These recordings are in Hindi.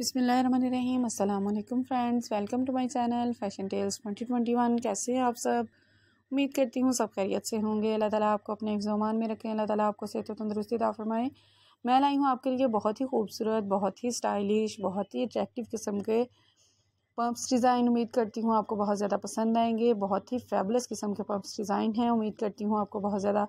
बिसमीम अल्लाम friends welcome to my channel fashion tales 2021 कैसे हैं आप सब उम्मीद करती हूँ सब खैरियत से होंगे अल्लाह ताला आपको अपने जमान में रखें अल्लाह ताला आपको सेहत तंदरुस्ती दा फरमाए मैं लाई हूँ आपके लिए बहुत ही खूबसूरत बहुत ही स्टाइलिश बहुत ही अट्रैक्टिव किस्म के पम्प्स डिज़ाइन उम्मीद करती हूँ आपको बहुत ज़्यादा पसंद आएंगे बहुत ही फेबलस किस्म के पम्प्स डिज़ाइन हैं उम्मीद करती हूँ आपको बहुत ज़्यादा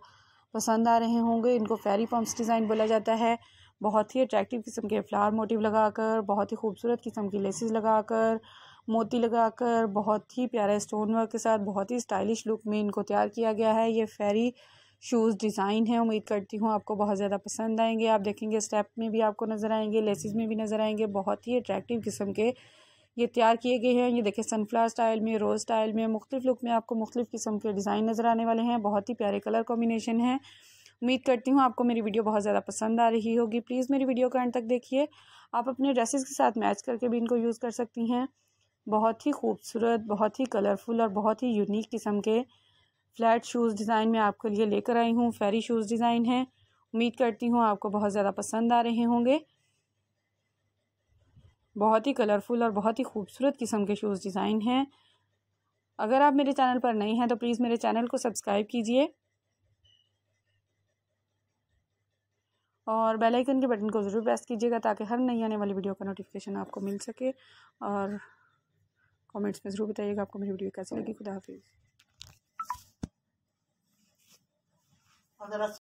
पसंद आ रहे होंगे इनको फेरी पम्प्स डिज़ाइन बोला जाता है बहुत ही अट्रैक्टिव किस्म के फ्लावर मोटिव लगाकर बहुत ही खूबसूरत किस्म की लेसेस लगाकर मोती लगाकर बहुत ही प्यारे स्टोन वर्क के साथ बहुत ही स्टाइलिश लुक में इनको तैयार किया गया है ये फेरी शूज़ डिज़ाइन है उम्मीद करती हूँ आपको बहुत ज़्यादा पसंद आएंगे आप देखेंगे स्टेप में भी आपको नज़र आएंगे लेसिस में भी नज़र आएंगे बहुत ही अट्रैक्टिव किस्म के ये तैयार किए गए हैं ये देखिए सनफ्लावर स्टाइल में रोज़ स्टाइल में मुख्तलिफ लुक में आपको मुख्तलिफ किस्म के डिज़ाइन नज़र आने वाले हैं बहुत ही प्यारे कलर कॉम्बिनेशन है उम्मीद करती हूँ आपको मेरी वीडियो बहुत ज़्यादा पसंद आ रही होगी प्लीज़ मेरी वीडियो का एंड तक देखिए आप अपने ड्रेसेस के साथ मैच करके भी इनको यूज़ कर सकती हैं बहुत ही खूबसूरत बहुत ही कलरफुल और बहुत ही यूनिक किस्म के फ्लैट शूज़ डिज़ाइन में आपके लिए लेकर आई हूँ फेरी शूज़ डिज़ाइन है उम्मीद करती हूँ आपको बहुत ज़्यादा पसंद आ रहे होंगे बहुत ही कलरफुल और बहुत ही खूबसूरत किस्म के शूज़ डिज़ाइन हैं अगर आप मेरे चैनल पर नए हैं तो प्लीज़ मेरे चैनल को सब्सक्राइब कीजिए और बेल आइकन के बटन को ज़रूर प्रेस कीजिएगा ताकि हर नई आने वाली वीडियो का नोटिफिकेशन आपको मिल सके और कमेंट्स में ज़रूर बताइएगा आपको मेरी वीडियो कैसी लगी खुदा हाफिज़